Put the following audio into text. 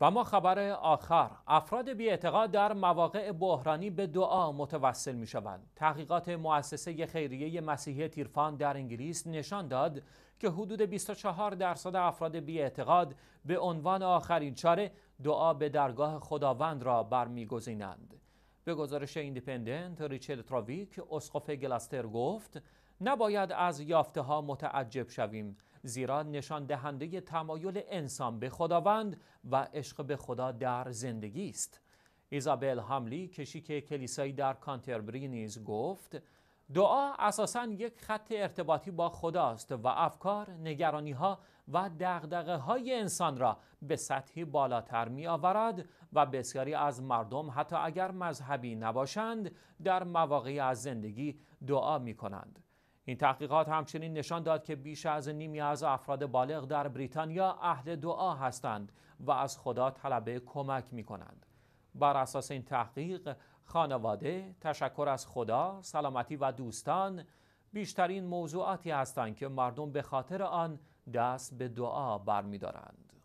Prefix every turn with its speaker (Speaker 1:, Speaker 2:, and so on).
Speaker 1: و ما خبر آخر افراد بی در مواقع بحرانی به دعا متوسل می شوند تحقیقات مؤسسه خیریه مسیحی تیرفان در انگلیس نشان داد که حدود 24 درصد افراد بی به عنوان آخرین چاره دعا به درگاه خداوند را برمیگزینند به گزارش ایندیپندنت ریچل تراویک اسقف گلستر گفت نباید از یافته ها متعجب شویم زیرا نشان دهنده تمایل انسان به خداوند و عشق به خدا در زندگی است ایزابل هاملی کشیک کلیسایی در کانتربری نیز گفت دعا اساسا یک خط ارتباطی با خداست و افکار، نگرانی ها و دغدغه های انسان را به سطحی بالاتر می آورد و بسیاری از مردم حتی اگر مذهبی نباشند در مواقعی از زندگی دعا می کنند. این تحقیقات همچنین نشان داد که بیش از نیمی از افراد بالغ در بریتانیا اهل دعا هستند و از خدا طلبه کمک می کنند. بر اساس این تحقیق خانواده، تشکر از خدا، سلامتی و دوستان بیشترین موضوعاتی هستند که مردم به خاطر آن دست به دعا برمیدارند.